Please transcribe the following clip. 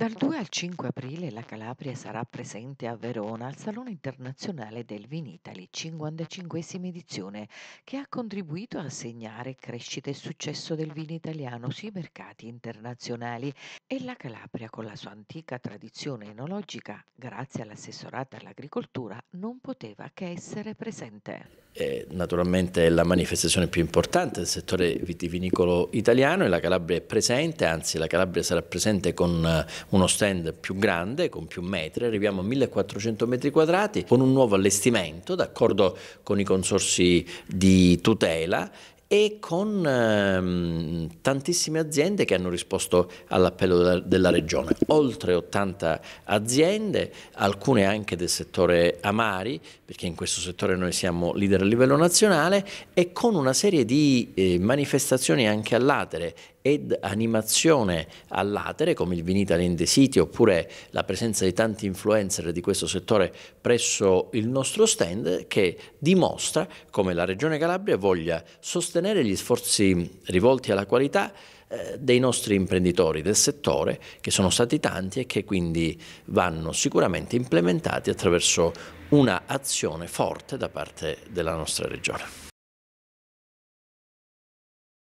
Dal 2 al 5 aprile la Calabria sarà presente a Verona al Salone internazionale del Vinitali, 55 edizione, che ha contribuito a segnare crescita e successo del vino italiano sui mercati internazionali e la Calabria con la sua antica tradizione enologica, grazie all'assessorata all'agricoltura, non poteva che essere presente. È naturalmente la manifestazione più importante del settore vitivinicolo italiano e la Calabria è presente, anzi la Calabria sarà presente con uno stand più grande, con più metri, arriviamo a 1400 metri quadrati, con un nuovo allestimento, d'accordo con i consorsi di tutela e con ehm, tantissime aziende che hanno risposto all'appello della, della, regione, oltre 80 aziende, alcune anche del settore amari, perché in questo settore noi siamo leader a livello nazionale, e con una serie di eh, manifestazioni anche all'atere ed animazione all'atere come il Vinita Lende City oppure la presenza di tanti influencer di questo settore presso il nostro stand che dimostra come la Regione Calabria voglia sostenere gli sforzi rivolti alla qualità eh, dei nostri imprenditori del settore che sono stati tanti e che quindi vanno sicuramente implementati attraverso una azione forte da parte della nostra regione.